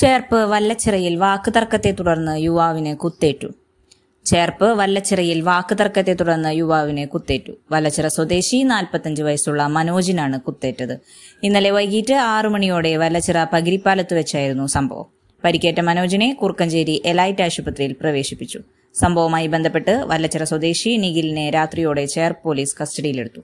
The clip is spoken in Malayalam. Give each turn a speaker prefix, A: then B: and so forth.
A: ചേർപ്പ് വല്ലച്ചിറയിൽ വാക്കുതർക്കത്തെ തുടർന്ന് യുവാവിന് കുത്തേറ്റു ചേർപ്പ് വല്ലച്ചിറയിൽ വാക്കുതർക്കത്തെ തുടർന്ന് യുവാവിനെ കുത്തേറ്റു വല്ലച്ചിറ സ്വദേശി നാൽപ്പത്തഞ്ച് വയസ്സുള്ള മനോജിനാണ് കുത്തേറ്റത് ഇന്നലെ വൈകിട്ട് ആറു മണിയോടെ വല്ലച്ചിറ പകിരിപ്പാലത്ത് വെച്ചായിരുന്നു സംഭവം പരിക്കേറ്റ മനോജിനെ കുർക്കഞ്ചേരി എലൈറ്റ് ആശുപത്രിയിൽ പ്രവേശിപ്പിച്ചു സംഭവവുമായി ബന്ധപ്പെട്ട് വല്ലച്ചിറ സ്വദേശി നിഖിലിനെ രാത്രിയോടെ ചേർപ്പ് പോലീസ് കസ്റ്റഡിയിലെടുത്തു